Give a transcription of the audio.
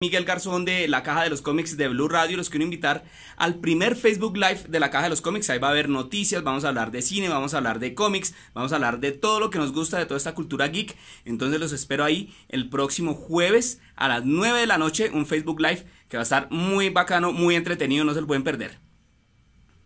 Miguel Garzón de la Caja de los Cómics de Blue Radio. Los quiero invitar al primer Facebook Live de la Caja de los Cómics. Ahí va a haber noticias, vamos a hablar de cine, vamos a hablar de cómics, vamos a hablar de todo lo que nos gusta, de toda esta cultura geek. Entonces los espero ahí el próximo jueves a las 9 de la noche, un Facebook Live que va a estar muy bacano, muy entretenido, no se lo pueden perder.